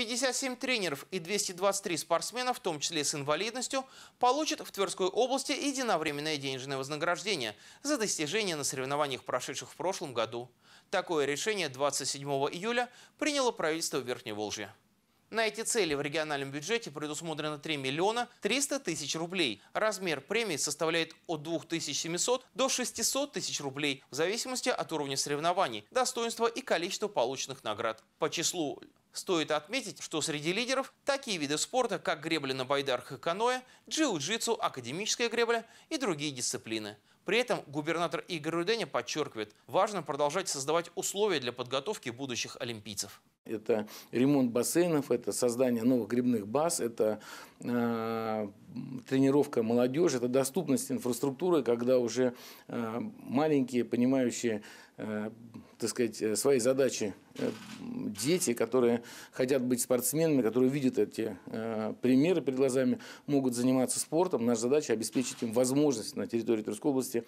57 тренеров и 223 спортсмена, в том числе с инвалидностью, получат в Тверской области единовременное денежное вознаграждение за достижения на соревнованиях, прошедших в прошлом году. Такое решение 27 июля приняло правительство Верхней Верхневолжья. На эти цели в региональном бюджете предусмотрено 3 миллиона 300 тысяч рублей. Размер премии составляет от 2700 до 600 тысяч рублей в зависимости от уровня соревнований, достоинства и количества полученных наград. По числу Стоит отметить, что среди лидеров такие виды спорта, как гребля на байдарках и каноэ, джиу-джитсу, академическая гребля и другие дисциплины. При этом губернатор Игорь Руденя подчеркивает, важно продолжать создавать условия для подготовки будущих олимпийцев. Это ремонт бассейнов, это создание новых грибных баз, это э, тренировка молодежи, это доступность инфраструктуры, когда уже э, маленькие, понимающие э, так сказать, э, свои задачи э, дети, которые хотят быть спортсменами, которые видят эти э, примеры перед глазами, могут заниматься спортом. Наша задача обеспечить им возможность на территории Тверской области